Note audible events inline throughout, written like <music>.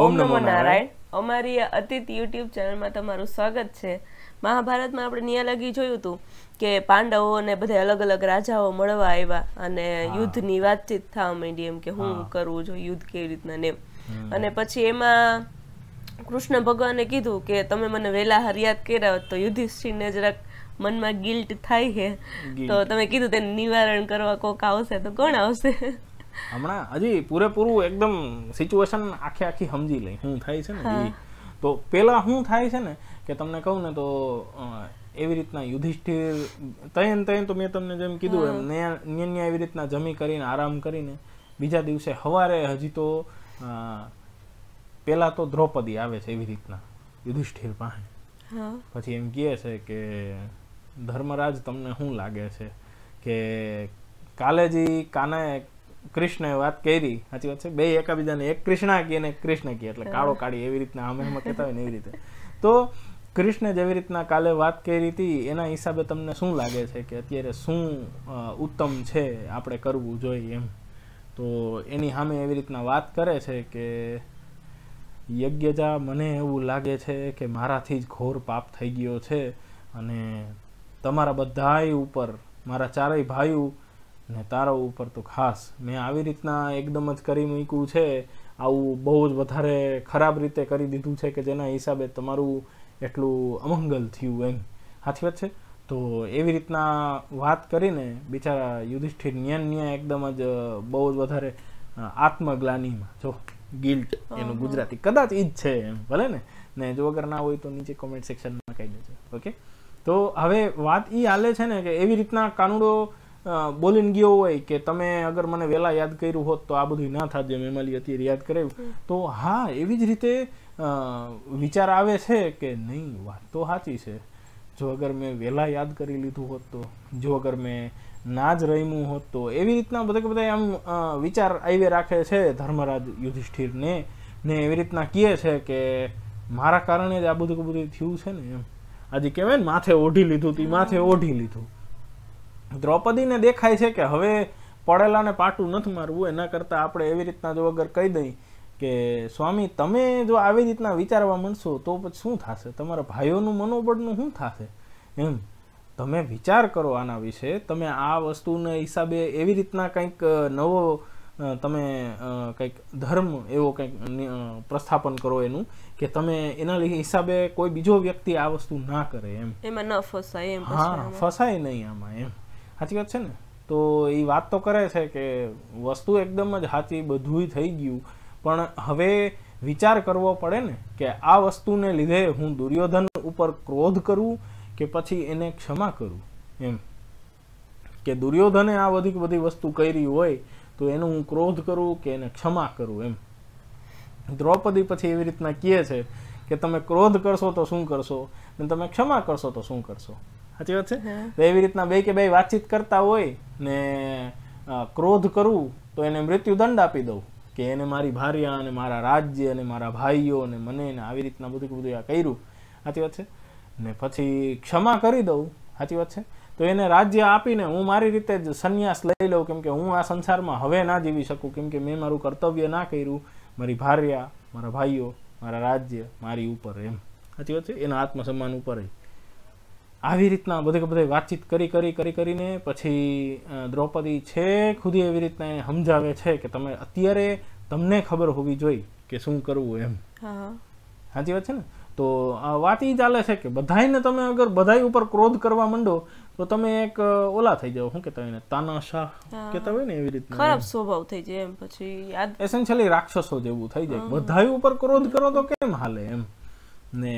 ઓમ નમો નારાયણ અમારી અતિત યુટ્યુબ ચેનલમાં તમારું સ્વાગત છે મહાભારતમાં આપણે નિયાલગી જોયું હતું કે પાંડવોને બધે અલગ અલગ રાજાઓ મળવા આવ્યા અને યુદ્ધની વાતચીત થવા માંડી એમ કે હું કરવું જોઈએ યુદ્ધ કેવી રીતના ને અને પછી એમાં કૃષ્ણ ભગવાને કીધું કે તમે મને વેલા હરિયાત કર્યા તો યુધિષ્ઠિરને જરાક મનમાં ગિલ્ટ થાય છે તો તમે કીધું તેનું નિવારણ કરવા કોક આવશે તો કોણ આવશે હમણાં હજી પૂરેપૂરું એકદમ સિચ્યુએશન આખે આખી સમજી લઈ શું થાય છે ને તો પેલા શું થાય છે ને કે તમને કહું ને તો એવી રીતના યુધિષ્ઠિર તયન તયન તો મેં તમને જેમ કીધું એમ ન્યાન્ય એવી રીતના જમી કરીને આરામ કરીને બીજા દિવસે સવારે હજી તો પેલા તો દ્રૌપદી આવે છે એવી રીતના યુધિષ્ઠિર પાસે પછી એમ કહે છે કે ધર્મરાજ તમને શું લાગે છે કે કાલે જે કાને કૃષ્ણએ વાત કરી સાચી વાત છે બે એકાબીજાને એક કૃષ્ણા કી અને કૃષ્ણ કી એટલે કાળો કાળી એવી રીતના અમે એમાં કહેતા હોય ને એવી રીતે તો કૃષ્ણે જેવી રીતના કાલે વાત કરી હતી એના હિસાબે તમને શું લાગે છે કે અત્યારે શું ઉત્તમ છે આપણે કરવું જોઈએ એમ તો એની સામે એવી રીતના વાત કરે છે કે યજ્ઞજા મને એવું લાગે છે કે મારાથી જ ઘોર પાપ થઈ ગયો છે અને તમારા બધાય ઉપર મારા ચારેય ભાઈઓ ને તારા ઉપર તો ખાસ મેં આવી રીતના એકદમ જ કરી મૂક્યું છે આવું બહુ જ વધારે ખરાબ રીતે કરી દીધું છે કે જેના હિસાબે તમારું એટલું અમંગલ થયું એમ સાચી વાત છે તો એવી રીતના વાત કરીને બિચારા યુધિષ્ઠિર ન્યાન ન્યા એકદમ જ બહુ જ વધારે આત્મગ્લાનીમાં જો ગિલ્ટ એનું ગુજરાતી કદાચ ઈ જ છે એમ ભલે ને ને જો અગર ના હોય તો નીચે કોમેન્ટ સેક્શનમાં કહી દેજો ઓકે તો હવે વાત એ હાલે છે ને કે એવી રીતના કાનુડો બોલીને ગયો હોય કે તમે અગર મને વહેલા યાદ કર્યું હોત તો આ બધું ના થાત જેમ એમાલી અત્યારે યાદ કરાવ્યું તો હા એવી જ રીતે વિચાર આવે છે કે નહીં વાત તો સાચી છે જો અગર મેં વહેલા યાદ કરી લીધું હોત તો જો અગર મેં ના જ રમ્યું હોત તો એવી રીતના બધા બધા આમ વિચાર આવી રાખે છે ધર્મરાજ યુધિષ્ઠિરને ને એવી રીતના કહે છે કે મારા કારણે જ આ બધું બધું થયું છે ને એમ આજે કહેવાય ને માથે ઓઢી લીધું તે માથે ઓઢી લીધું દ્રૌપદીને દેખાય છે કે હવે પડેલાને પાટું નથી મારવું એના કરતાં આપણે એવી રીતના જો અગર કહી દઈ કે સ્વામી તમે જો આવી રીતના વિચારવા માંડશો તો પછી શું થશે તમારા ભાઈઓનું મનોબળનું શું થશે એમ તમે વિચાર કરો આના વિશે તમે આ વસ્તુને હિસાબે એવી રીતના કંઈક નવો તમે કંઈક ધર્મ એવો કંઈક પ્રસ્થાપન કરો એનું કે તમે એના હિસાબે કોઈ બીજો વ્યક્તિ આ વસ્તુ ના કરે એમ એમાં ન ફસાય એમ હા ફસાય નહીં આમાં એમ સાચી વાત છે ને તો એ વાત તો કરે છે કે વસ્તુ એકદમ જ સાચી બધું થઈ ગયું પણ હવે વિચાર કરવો પડે ને કે આ વસ્તુને લીધે હું દુર્યોધન ઉપર ક્રોધ કરું કે પછી એને ક્ષમા કરું એમ કે દુર્યોધને આ બધી બધી વસ્તુ કરી હોય તો એનું હું ક્રોધ કરું કે એને ક્ષમા કરું એમ દ્રૌપદી પછી એવી રીતના કહે છે કે તમે ક્રોધ કરશો તો શું કરશો અને તમે ક્ષમા કરશો તો શું કરશો સાચી વાત છે એવી રીતના બે કે બે વાતચીત કરતા હોય ને ક્રોધ કરું તો એને મૃત્યુદંડ આપી દઉં કે એને મારી ભાર્યા અને મારા રાજ્ય અને મારા ભાઈઓ અને મને ને આવી રીતના બધું બધું આ કર્યું સાચી વાત છે ને પછી ક્ષમા કરી દઉં સાચી વાત છે તો એને રાજ્ય આપીને હું મારી રીતે જ સંન્યાસ લઈ લઉં કેમ કે હું આ સંસારમાં હવે ના જીવી શકું કેમ કે મેં મારું કર્તવ્ય ના કર્યું મારી ભાર્યા મારા ભાઈઓ મારા રાજ્ય મારી ઉપર એમ સાચી વાત છે એના આત્મસન્માન ઉપર જ આવી રીતના બધે બધે વાતચીત કરી કરી કરી કરીને પછી દ્રૌપદી છે ખુદી એવી રીતના એને સમજાવે છે કે તમે અત્યારે તમને ખબર હોવી જોઈએ કે શું કરવું એમ સાચી વાત છે ને તો આ વાત એ ચાલે છે કે બધાને તમે અગર બધાય ઉપર ક્રોધ કરવા માંડો તો તમે એક ઓલા થઈ જાવ શું કહેતા હોય ને તાનાશાહ કેતા હોય ને એવી રીતના ખરાબ સ્વભાવ થઈ જાય એમ પછી યાદ એસેન્શિયલી રાક્ષસો જેવું થઈ જાય બધાય ઉપર ક્રોધ કરો તો કેમ હાલે એમ ને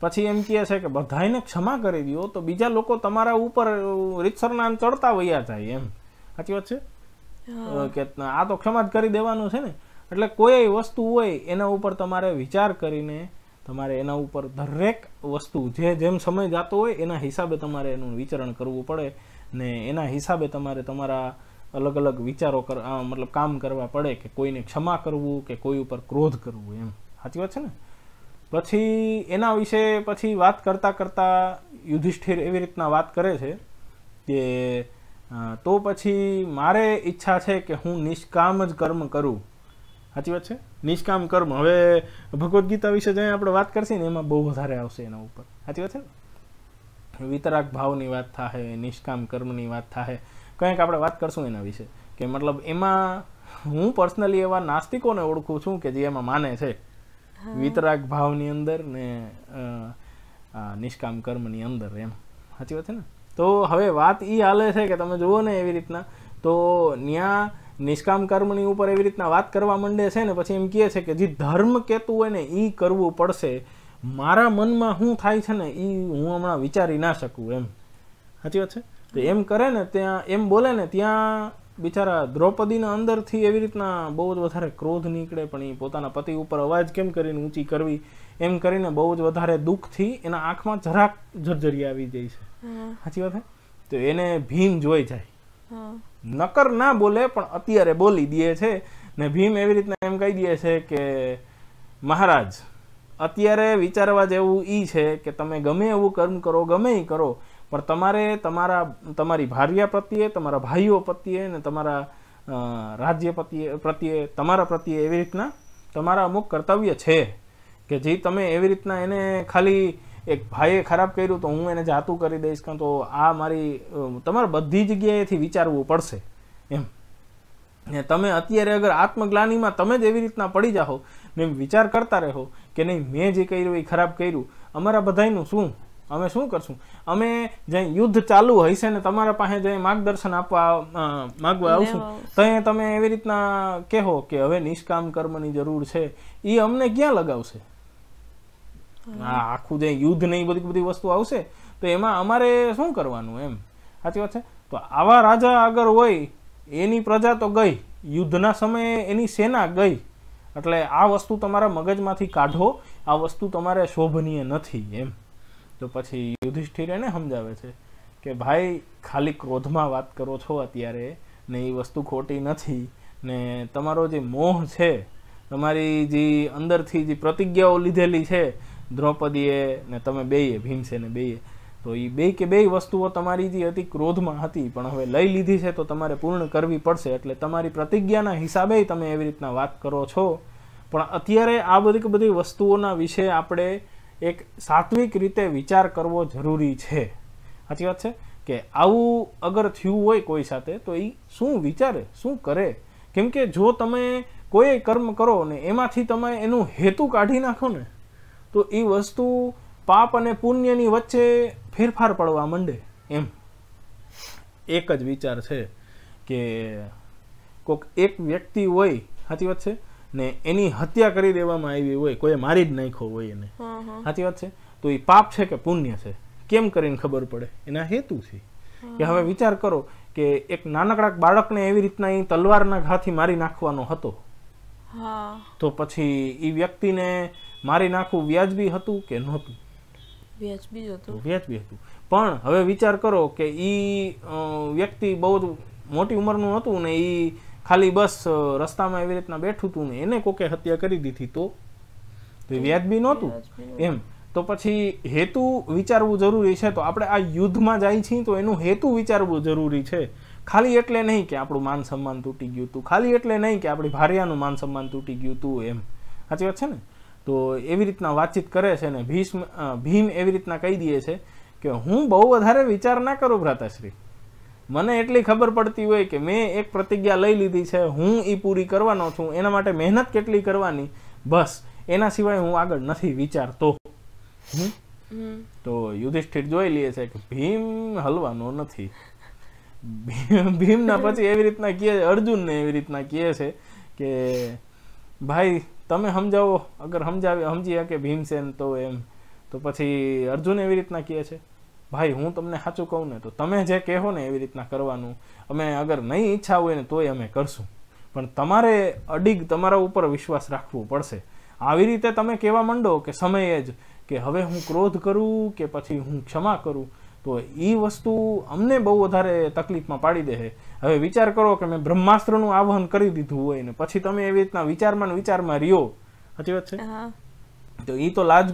પછી એમ કહે છે કે બધાને ક્ષમા કરી દો તો બીજા લોકો તમારા ઉપર રીતસરના ચડતા વયા જાય એમ સાચી વાત છે કે આ તો ક્ષમા જ કરી દેવાનું છે ને એટલે કોઈ વસ્તુ હોય એના ઉપર તમારે વિચાર કરીને તમારે એના ઉપર દરેક વસ્તુ જે જેમ સમય જતો હોય એના હિસાબે તમારે એનું વિચરણ કરવું પડે ને એના હિસાબે તમારે તમારા અલગ અલગ વિચારો કર મતલબ કામ કરવા પડે કે કોઈને ક્ષમા કરવું કે કોઈ ઉપર ક્રોધ કરવું એમ સાચી વાત છે ને પછી એના વિશે પછી વાત કરતાં કરતાં યુધિષ્ઠિર એવી રીતના વાત કરે છે કે તો પછી મારે ઈચ્છા છે કે હું નિષ્કામ જ કર્મ કરું સાચી વાત છે નિષ્કામ કર્મ હવે ભગવદ્ ગીતા વિશે જ્યાં આપણે વાત કરશી ને એમાં બહુ વધારે આવશે એના ઉપર સાચી વાત છે વિતરાક ભાવની વાત થાય નિષ્કામ કર્મની વાત થાય કંઈક આપણે વાત કરશું એના વિશે કે મતલબ એમાં હું પર્સનલી એવા નાસ્તિકોને ઓળખું છું કે જે એમાં માને છે વિતરાગ ભાવની અંદર ને નિષ્કામ કર્મની અંદર એમ સાચી વાત છે ને તો હવે વાત એ હાલે છે કે તમે જુઓ ને એવી રીતના તો ન્યા નિષ્કામ કર્મની ઉપર એવી રીતના વાત કરવા માંડે છે ને પછી એમ કહે છે કે જે ધર્મ કહેતું હોય ને એ કરવું પડશે મારા મનમાં શું થાય છે ને એ હું હમણાં વિચારી ના શકું એમ સાચી વાત છે તો એમ કરે ને ત્યાં એમ બોલે ને ત્યાં બિચારા દ્રૌપદીના અંદરથી એવી રીતના બહુ જ વધારે ક્રોધ નીકળે પણ એ પોતાના પતિ ઉપર અવાજ કેમ કરીને ઊંચી કરવી એમ કરીને બહુ જ વધારે દુઃખથી એના આંખમાં જરાક જર્જરી આવી જાય છે સાચી વાત તો એને ભીમ જોઈ જાય નકર ના બોલે પણ અત્યારે બોલી દે છે ને ભીમ એવી રીતના એમ કહી દે છે કે મહારાજ અત્યારે વિચારવા જેવું ઈ છે કે તમે ગમે એવું કર્મ કરો ગમે એ કરો પણ તમારે તમારા તમારી ભાર્યા પ્રત્યે તમારા ભાઈઓ પ્રત્યે અને તમારા રાજ્ય પ્રત્યે પ્રત્યે તમારા પ્રત્યે એવી રીતના તમારા અમુક કર્તવ્ય છે કે જે તમે એવી રીતના એને ખાલી એક ભાઈએ ખરાબ કર્યું તો હું એને જાતું કરી દઈશ કાં તો આ મારી તમારે બધી જગ્યાએથી વિચારવું પડશે એમ ને તમે અત્યારે અગર આત્મગ્લાનીમાં તમે જ એવી રીતના પડી જાઓ ને વિચાર કરતા રહો કે નહીં મેં જે કર્યું એ ખરાબ કર્યું અમારા બધાનું શું અમે શું કરશું અમે જ્યાં યુદ્ધ ચાલુ હશે ને તમારા પાસે જે માર્ગદર્શન આપવા માગવા આવશું તો તમે એવી રીતના કહો કે હવે નિષ્કામ કર્મની જરૂર છે એ અમને ક્યાં લગાવશે હા આખું જે યુદ્ધ ને બધી બધી વસ્તુ આવશે તો એમાં અમારે શું કરવાનું એમ સાચી વાત છે તો આવા રાજા આગળ હોય એની પ્રજા તો ગઈ યુદ્ધના સમયે એની સેના ગઈ એટલે આ વસ્તુ તમારા મગજમાંથી કાઢો આ વસ્તુ તમારે શોભનીય નથી એમ તો પછી યુધિષ્ઠિર એને સમજાવે છે કે ભાઈ ખાલી ક્રોધમાં વાત કરો છો અત્યારે ને એ વસ્તુ ખોટી નથી ને તમારો જે મોહ છે તમારી જે અંદરથી જે પ્રતિજ્ઞાઓ લીધેલી છે દ્રૌપદીએ ને તમે બેયે ભીમસેને બેયે તો એ બે કે બે વસ્તુઓ તમારી જે હતી ક્રોધમાં હતી પણ હવે લઈ લીધી છે તો તમારે પૂર્ણ કરવી પડશે એટલે તમારી પ્રતિજ્ઞાના હિસાબે તમે એવી રીતના વાત કરો છો પણ અત્યારે આ બધી બધી વસ્તુઓના વિશે આપણે એક સાત્વિક રીતે વિચાર કરવો જરૂરી છે સાચી વાત છે કે આવું અગર થયું હોય કોઈ સાથે તો એ શું વિચારે શું કરે કેમ કે જો તમે કોઈ કર્મ કરો ને એમાંથી તમે એનું હેતુ કાઢી નાખો ને તો એ વસ્તુ પાપ અને પુણ્યની વચ્ચે ફેરફાર પડવા માંડે એમ એક જ વિચાર છે કે કોઈક એક વ્યક્તિ હોય સાચી વાત છે ને એની હત્યા કરી દેવામાં આવી હોય કોઈ મારી જ નાખ્યો હોય એને સાચી વાત છે તો એ પાપ છે કે પુણ્ય છે કેમ કરીને ખબર પડે એના હેતુથી કે હવે વિચાર કરો કે એક નાનકડા બાળકને એવી રીતના એ તલવારના ઘાથી મારી નાખવાનો હતો તો પછી એ વ્યક્તિને મારી નાખવું વ્યાજબી હતું કે નહોતું વ્યાજબી હતું વ્યાજબી હતું પણ હવે વિચાર કરો કે એ વ્યક્તિ બહુ મોટી ઉંમરનું હતું ને એ ખાલી બસ રસ્તામાં એવી રીતના બેઠું હતું ને એને કોકે હત્યા કરી દીધી તો વ્યાજબી નહોતું એમ તો પછી હેતુ વિચારવું જરૂરી છે તો આપણે આ યુદ્ધમાં જાય છીએ તો એનું હેતુ વિચારવું જરૂરી છે ખાલી એટલે નહીં કે આપણું માન સન્માન તૂટી ગયું હતું ખાલી એટલે નહીં કે આપણી ભાર્યાનું માન સન્માન તૂટી ગયું હતું એમ સાચી વાત છે ને તો એવી રીતના વાતચીત કરે છે ને ભીષ્મ ભીમ એવી રીતના કહી દે છે કે હું બહુ વધારે વિચાર ના કરું ભ્રાતાશ્રી મને એટલી ખબર પડતી હોય કે મેં એક પ્રતિજ્ઞા લઈ લીધી છે હું એ પૂરી કરવાનો છું એના માટે મહેનત કેટલી કરવાની બસ એના સિવાય હું આગળ નથી વિચારતો તો યુધિષ્ઠિર જોઈ લે છે કે ભીમ હલવાનો નથી ભીમના પછી એવી રીતના કહે છે અર્જુનને એવી રીતના કહે છે કે ભાઈ તમે સમજાવો અગર સમજાવી સમજી શકે ભીમસેન તો એમ તો પછી અર્જુન એવી રીતના કહે છે ભાઈ હું તમને સાચું કહું ને તો તમે જે કહો ને એવી રીતના કરવાનું અમે અગર નહીં ઈચ્છા હોય ને તોય અમે કરશું પણ તમારે અડીગ તમારા ઉપર વિશ્વાસ રાખવો પડશે આવી રીતે તમે કહેવા માંડો કે સમયે જ કે હવે હું ક્રોધ કરું કે પછી હું ક્ષમા કરું તો એ વસ્તુ અમને બહુ વધારે તકલીફમાં પાડી દે હવે વિચાર કરો કે મેં બ્રહ્માસ્ત્રનું આવાહન કરી દીધું હોય ને પછી તમે એવી રીતના વિચારમાં ને વિચારમાં રહ્યો સાચી વાત છે તો એ તો લાજ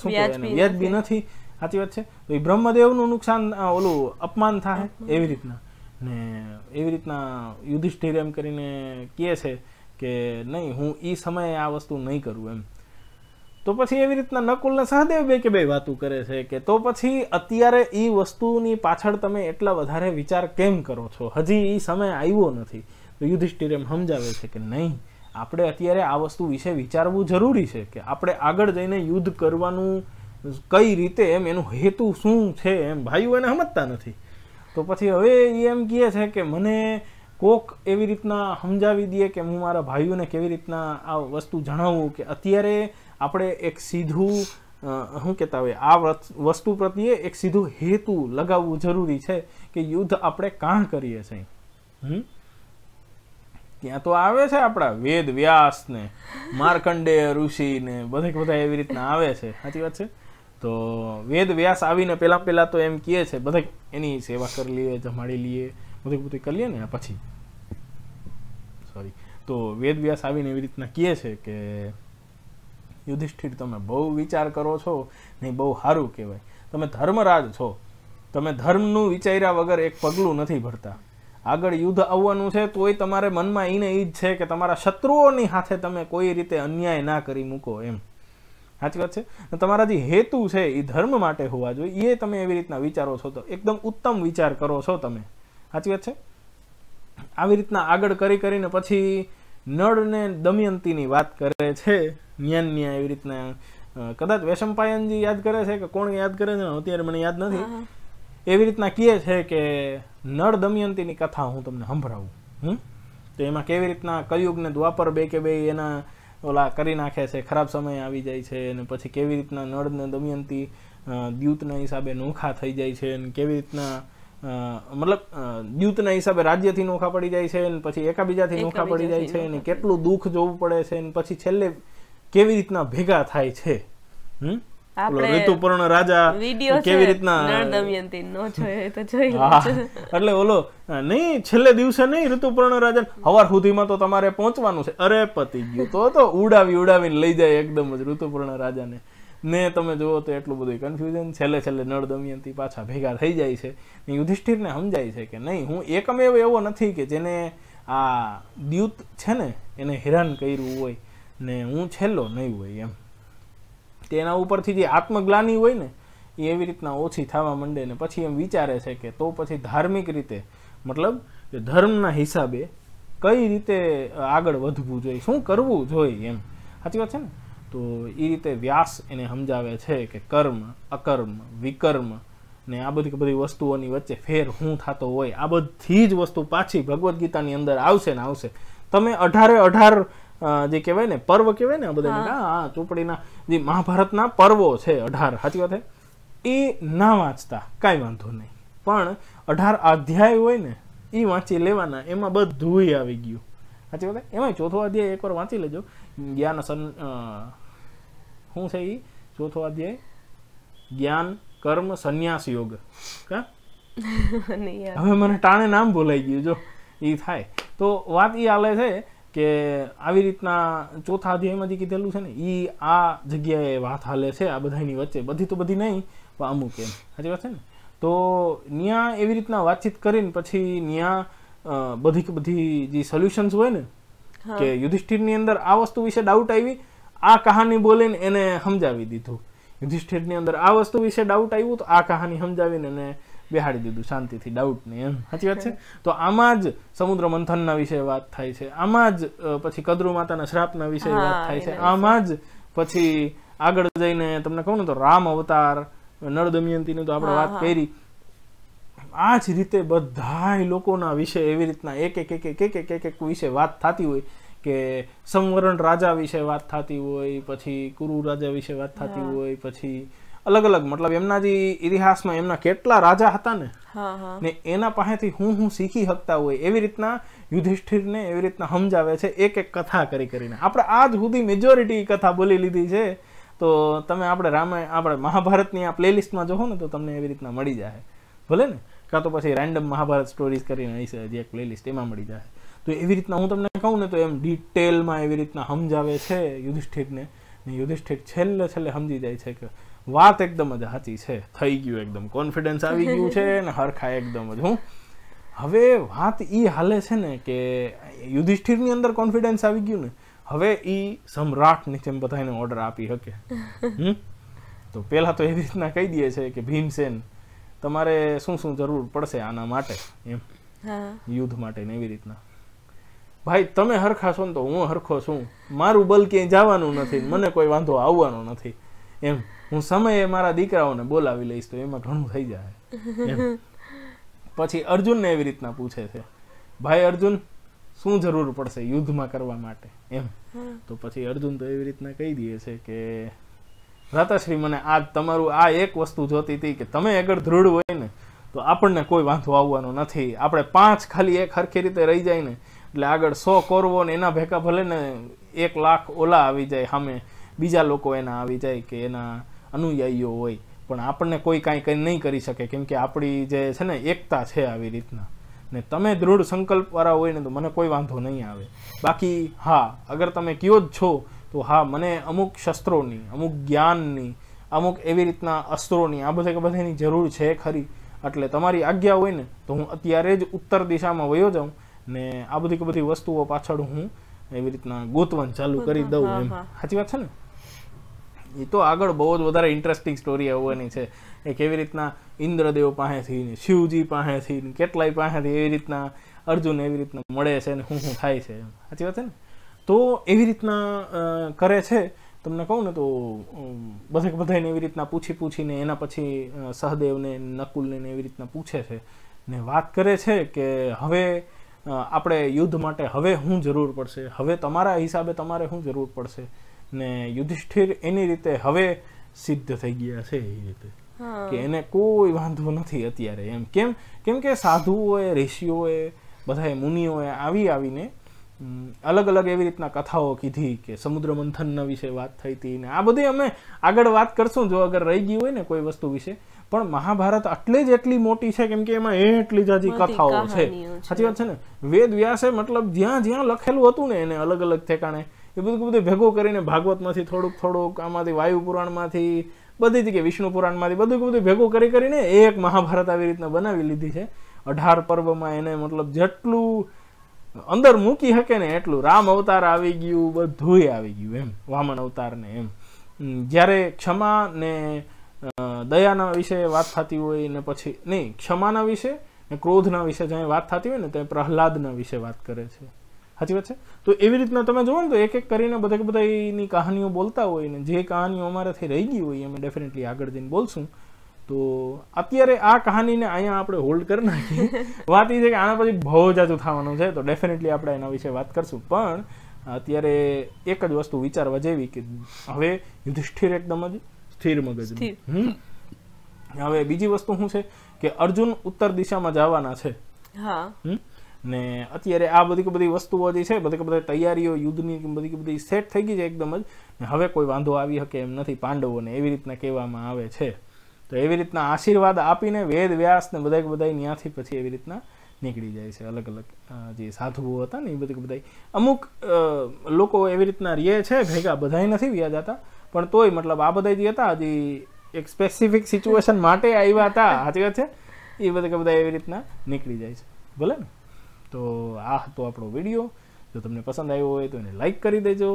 શું કહેવાય વ્યાજબી નથી સાચી વાત છે તો એ બ્રહ્મદેવનું નુકસાન ઓલું અપમાન થાય એવી રીતના ને એવી રીતના યુધિષ્ઠિર એમ કરીને કહે છે કે નહીં હું એ સમયે આ વસ્તુ નહીં કરું એમ તો પછી એવી રીતના નકુલને સહદેવ બે કે બે વાતું કરે છે કે તો પછી અત્યારે એ વસ્તુની પાછળ તમે એટલા વધારે વિચાર કેમ કરો છો હજી એ સમય આવ્યો નથી તો યુધિષ્ઠિર એમ સમજાવે છે કે નહીં આપણે અત્યારે આ વસ્તુ વિશે વિચારવું જરૂરી છે કે આપણે આગળ જઈને યુદ્ધ કરવાનું કઈ રીતે એમ એનું હેતુ શું છે એમ ભાઈઓ એને સમજતા નથી તો પછી હવે એ એમ કહે છે કે મને કોક એવી રીતના સમજાવી દઈએ કે હું મારા ભાઈઓને કેવી રીતના આ વસ્તુ જણાવું કે અત્યારે આપણે એક સીધું શું કહેતા હોય આ વસ્તુ પ્રત્યે એક સીધું હેતુ લગાવવું જરૂરી છે કે યુદ્ધ આપણે કાં કરીએ છીએ હમ ત્યાં તો આવે છે આપણા વેદ વ્યાસ ને માર્કંડેય ઋષિ ને બધા બધા એવી રીતના આવે છે સાચી વાત છે તો વેદ વ્યાસ આવીને પહેલાં પહેલાં તો એમ કહે છે બધા એની સેવા કરી લઈએ જમાડી લઈએ બધું બધું કરી લઈએ ને પછી સોરી તો વેદ વ્યાસ આવીને એવી રીતના કહે છે કે યુધિષ્ઠિર તમે બહુ વિચાર કરો છો ને બહુ સારું કહેવાય તમે ધર્મરાજ છો તમે ધર્મનું વિચાર્યા વગર એક પગલું નથી ભરતા આગળ યુદ્ધ આવવાનું છે તોય તમારે મનમાં એને એ જ છે કે તમારા શત્રુઓની સાથે તમે કોઈ રીતે અન્યાય ના કરી મૂકો એમ સાચી વાત છે તમારા જે હેતુ છે એ ધર્મ માટે હોવા જોઈએ એ તમે એવી રીતના વિચારો છો તો એકદમ ઉત્તમ વિચાર કરો છો તમે સાચી વાત છે આવી રીતના આગળ કરી કરીને પછી નળ ને દમયંતીની વાત કરે છે ન્યાન એવી રીતના કદાચ વેશંપાયનજી યાદ કરે છે કે કોણ યાદ કરે છે અત્યારે મને યાદ નથી એવી રીતના કહે છે કે નળ દમયંતીની કથા હું તમને સંભળાવું હમ તો એમાં કેવી રીતના કયુગ ને દ્વાપર બે કે બે એના ઓલા કરી નાખે છે ખરાબ સમય આવી જાય છે અને પછી કેવી રીતના નળને દમયંતી દ્યુતના હિસાબે નોખા થઈ જાય છે અને કેવી રીતના મતલબ દ્યુતના હિસાબે રાજ્યથી નોખા પડી જાય છે અને પછી એકાબીજાથી નોખા પડી જાય છે અને કેટલું દુઃખ જોવું પડે છે અને પછી છેલ્લે કેવી રીતના ભેગા થાય છે હમ તમારે પહોંચવાનું છે અરે પતિ ગયું તો તો ઉડાવી ઉડાવીને લઈ જાય એકદમ જ ઋતુપર્ણ રાજાને ને તમે જુઓ તો એટલું બધું કન્ફ્યુઝન છેલ્લે છેલ્લે નળ દમયંતી પાછા ભેગા થઈ જાય છે ને યુધિષ્ઠિરને સમજાય છે કે નહીં હું એકમેવ એવો નથી કે જેને આ દ્યુત છે ને એને હેરાન કર્યું હોય ને હું છેલ્લો નહીં હોય એમ તેના ઉપરથી જે આત્મગ્લાની હોય ને એ એવી રીતના ઓછી થવા માંડે ને પછી એમ વિચારે છે કે તો પછી ધાર્મિક રીતે મતલબ કે ધર્મના હિસાબે કઈ રીતે આગળ વધવું જોઈએ શું કરવું જોઈએ એમ સાચી વાત છે ને તો એ રીતે વ્યાસ એને સમજાવે છે કે કર્મ અકર્મ વિકર્મ ને આ બધી બધી વસ્તુઓની વચ્ચે ફેર હું થતો હોય આ બધી જ વસ્તુ પાછી ભગવદ્ ગીતાની અંદર આવશે ને આવશે તમે અઢારે અઢાર જે કહેવાય ને પર્વ કહેવાય ને આ બધા આ ચોપડીના જે મહાભારતના પર્વો છે અઢાર સાચી વાત એ ના વાંચતા કાંઈ વાંધો નહીં પણ અઢાર અધ્યાય હોય ને એ વાંચી લેવાના એમાં બધું આવી ગયું સાચી વાત એમાં ચોથો અધ્યાય એકવાર વાંચી લેજો જ્ઞાન સન શું છે એ ચોથો અધ્યાય જ્ઞાન કર્મ સંન્યાસ યોગ કા <laughs> હવે મને ટાણે નામ ભૂલાઈ ગયું જો એ થાય તો વાત એ હાલે છે કે આવી રીતના ચોથા અધ્યાયમાંથી કીધેલું છે ને એ આ જગ્યાએ વાત હાલે છે આ બધાની વચ્ચે બધી તો બધી નહીં પણ અમુક એમ સાચી વાત છે ને તો ન્યા એવી રીતના વાતચીત કરીને પછી ન્યા બધી બધી જે સોલ્યુશન્સ હોય ને કે યુધિષ્ઠિરની અંદર આ વસ્તુ વિશે ડાઉટ આવી આ કહાની બોલીને એને સમજાવી દીધું યુધિષ્ઠિરની અંદર આ વસ્તુ વિશે ડાઉટ આવ્યું તો આ કહાની સમજાવીને એને બેહાડી દીધું શાંતિથી ડાઉટની એમ સાચી વાત છે તો આમાં જ સમુદ્ર મંથનના વિશે વાત થાય છે આમાં જ પછી કદરુ માતાના શ્રાપના વિશે વાત થાય છે આમાં જ પછી આગળ જઈને તમને કહું ને તો રામ અવતાર નળ દમયંતીની તો આપણે વાત કરી આ જ રીતે બધા લોકોના વિશે એવી રીતના એક એક એક એક એક એક એક વિશે વાત થતી હોય કે સંવરણ રાજા વિશે વાત થતી હોય પછી કુરુ રાજા વિશે વાત થતી હોય પછી અલગ અલગ મતલબ એમના ઇતિહાસમાં એમના કેટલા રાજા હતા ને ને એના પાસેથી હું હું શીખી શકતા હોય એવી રીતના યુધિષ્ઠિરને એવી રીતના સમજાવે છે એક એક કથા કરી કરીને આપણે આજ સુધી મેજોરિટી કથા બોલી લીધી છે તો તમે આપણે રામાયણ આપણે મહાભારતની આ પ્લેલિસ્ટમાં જોહો ને તો તમને એવી રીતના મળી જાય ભલે ને કાં તો પછી રેન્ડમ મહાભારત સ્ટોરીઝ કરીને અહીં છે હજી એક પ્લેલિસ્ટ એમાં મળી જાય તો એવી રીતના હું તમને કહું ને તો એમ ડિટેલમાં એવી રીતના સમજાવે છે યુધિષ્ઠિરને ને યુધિષ્ઠિર છેલ્લે છેલ્લે સમજી જાય છે કે વાત એકદમ જ સાચી છે થઈ ગયું એકદમ કોન્ફિડન્સ આવી ગયું છે અને <laughs> હરખા એકદમ જ હું હવે વાત એ હાલે છે ને કે યુધિષ્ઠિરની અંદર કોન્ફિડન્સ આવી ગયું ને હવે એ સમ્રાટની જેમ બધાને ઓર્ડર આપી શકે <laughs> તો પેલા તો એવી રીતના કહી દે છે કે ભીમસેન તમારે શું શું જરૂર પડશે આના માટે એમ યુદ્ધ માટે ને એવી રીતના ભાઈ તમે હરખા છો ને તો હું હરખો છું મારું બલ ક્યાંય જવાનું નથી મને કોઈ વાંધો આવવાનો નથી એમ હું સમયે મારા દીકરાઓને બોલાવી લઈશ તો એમાં ઘણું થઈ જાય <laughs> પછી અર્જુનને એવી રીતના પૂછે છે ભાઈ અર્જુન શું જરૂર પડશે યુદ્ધમાં કરવા માટે એમ તો પછી અર્જુન તો એવી રીતના કહી દે છે કે રાતાશ્રી મને આ તમારું આ એક વસ્તુ જોતી હતી કે તમે આગળ દૃઢ હોય ને તો આપણને કોઈ વાંધો આવવાનો નથી આપણે પાંચ ખાલી એક હરખી રીતે રહી જાય ને એટલે આગળ સો કોરવો ને એના ભેગા ભલે ને એક લાખ ઓલા આવી જાય સામે બીજા લોકો એના આવી જાય કે એના અનુયાયીઓ હોય પણ આપણને કોઈ કાંઈ કંઈ નહીં કરી શકે કેમ કે આપણી જે છે ને એકતા છે આવી રીતના ને તમે દૃઢ સંકલ્પવાળા હોય ને તો મને કોઈ વાંધો નહીં આવે બાકી હા અગર તમે કયો જ છો તો હા મને અમુક શસ્ત્રોની અમુક જ્ઞાનની અમુક એવી રીતના અસ્ત્રોની આ બધા બધાની જરૂર છે ખરી એટલે તમારી આજ્ઞા હોય ને તો હું અત્યારે જ ઉત્તર દિશામાં વયો જાઉં ને આ બધી બધી વસ્તુઓ પાછળ હું એવી રીતના ગોતવન ચાલુ કરી દઉં એમ સાચી વાત છે ને એ તો આગળ બહુ જ વધારે ઇન્ટરેસ્ટિંગ સ્ટોરી આવવાની છે એ કેવી રીતના ઇન્દ્રદેવ પાસેથી ને શિવજી પાસેથી ને કેટલાય પાસેથી એવી રીતના અર્જુન એવી રીતના મળે છે ને શું શું થાય છે સાચી વાત છે ને તો એવી રીતના કરે છે તમને કહું ને તો બધે બધાને એવી રીતના પૂછી પૂછીને એના પછી સહદેવને નકુલને એવી રીતના પૂછે છે ને વાત કરે છે કે હવે આપણે યુદ્ધ માટે હવે શું જરૂર પડશે હવે તમારા હિસાબે તમારે શું જરૂર પડશે ને યુધિષ્ઠિર એની રીતે હવે સિદ્ધ થઈ ગયા છે એ રીતે કે એને કોઈ વાંધો નથી અત્યારે એમ કેમ કેમ કે સાધુઓએ ઋષિઓએ બધાએ મુનિઓએ આવી આવીને અલગ અલગ એવી રીતના કથાઓ કીધી કે સમુદ્ર મંથનના વિશે વાત થઈ હતી ને આ બધી અમે આગળ વાત કરશું જો અગર રહી ગયું હોય ને કોઈ વસ્તુ વિશે પણ મહાભારત આટલી જ એટલી મોટી છે કેમ કે એમાં એટલી જાજી કથાઓ છે સાચી વાત છે ને વેદ વ્યાસે મતલબ જ્યાં જ્યાં લખેલું હતું ને એને અલગ અલગ ઠેકાણે એ બધું બધું ભેગો કરીને ભાગવતમાંથી થોડુંક થોડુંક આમાંથી વાયુ પુરાણમાંથી બધી જગ્યાએ વિષ્ણુ પુરાણમાંથી બધું બધું ભેગો કરી કરીને એક મહાભારત આવી રીતના બનાવી લીધી છે અઢાર પર્વમાં એને મતલબ જેટલું અંદર મૂકી શકે ને એટલું રામ અવતાર આવી ગયું બધુંય આવી ગયું એમ વામન અવતારને એમ જ્યારે ક્ષમા ને દયાના વિશે વાત થતી હોય ને પછી નહીં ક્ષમાના વિશે ને ક્રોધના વિશે જ્યાં વાત થતી હોય ને તે પ્રહલાદના વિશે વાત કરે છે સાચી વાત છે તો એવી રીતના તમે જોવો ને તો એક એક કરીને બધા બધા એની કહાનીઓ બોલતા હોય ને જે કહાનીઓ અમારાથી રહી ગઈ હોય અમે ડેફિનેટલી આગળ જઈને બોલશું તો અત્યારે આ કહાનીને અહીંયા આપણે હોલ્ડ કરી નાખીએ <laughs> વાત એ છે કે આના પછી બહુ જાજુ થવાનું છે તો ડેફિનેટલી આપણે એના વિશે વાત કરશું પણ અત્યારે એક જ વસ્તુ વિચારવા જેવી કે હવે યુધિષ્ઠિર એકદમ જ સ્થિર મગજ હવે બીજી વસ્તુ શું છે કે અર્જુન ઉત્તર દિશામાં જવાના છે હા ને અત્યારે આ બધી બધી વસ્તુઓ જે છે બધી કે બધી તૈયારીઓ યુદ્ધની બધી બધી સેટ થઈ ગઈ છે એકદમ જ હવે કોઈ વાંધો આવી શકે એમ નથી પાંડવોને એવી રીતના કહેવામાં આવે છે તો એવી રીતના આશીર્વાદ આપીને વેદ વ્યાસ ને બધા બધા ત્યાંથી પછી એવી રીતના નીકળી જાય છે અલગ અલગ જે સાધુઓ હતા ને એ બધી બધા અમુક લોકો એવી રીતના રે છે ભેગા બધા નથી વ્યા જતા પણ તોય મતલબ આ બધા જે હતા હજી એક સ્પેસિફિક સિચ્યુએશન માટે આવ્યા હતા સાચી વાત છે એ બધા બધા એવી રીતના નીકળી જાય છે ભલે ને તો આ હતો આપણો વિડીયો જો તમને પસંદ આવ્યો હોય તો એને લાઇક કરી દેજો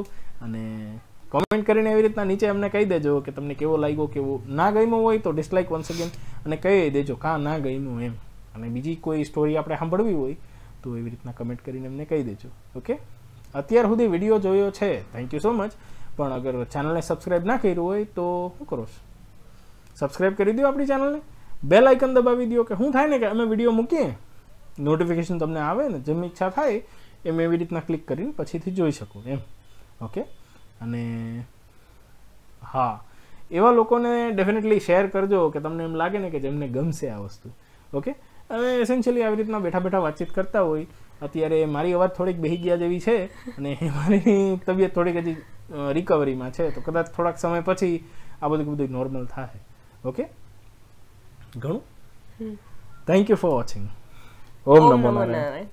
અને કોમેન્ટ કરીને એવી રીતના નીચે અમને કહી દેજો કે તમને કેવો લાગ્યો કેવો ના ગમ્યો હોય તો ડિસલાઇક વન્સ અગેન અને કહી દેજો કાં ના ગમ્યું એમ અને બીજી કોઈ સ્ટોરી આપણે સાંભળવી હોય તો એવી રીતના કમેન્ટ કરીને અમને કહી દેજો ઓકે અત્યાર સુધી વિડીયો જોયો છે થેન્ક યુ સો મચ પણ અગર ચેનલને સબસ્ક્રાઇબ ના કર્યું હોય તો શું કરો સબસ્ક્રાઇબ કરી દો આપણી ચેનલને બેલ આઇકન દબાવી દો કે શું થાય ને કે અમે વિડીયો મૂકીએ નોટિફિકેશન તમને આવે ને જેમ ઈચ્છા થાય એમ એવી રીતના ક્લિક કરીને પછીથી જોઈ શકું એમ ઓકે અને હા એવા લોકોને ડેફિનેટલી શેર કરજો કે તમને એમ લાગે ને કે જેમને ગમશે આ વસ્તુ ઓકે અને એસેન્શિયલી આવી રીતના બેઠા બેઠા વાતચીત કરતા હોય અત્યારે મારી અવાજ થોડીક બેહી ગયા જેવી છે અને <laughs> મારી તબિયત થોડીક હજી રિકવરીમાં છે તો કદાચ થોડાક સમય પછી આ બધું બધું નોર્મલ થાય ઓકે ઘણું થેન્ક યુ ફોર વોચિંગ ఓం నమో నారాయణ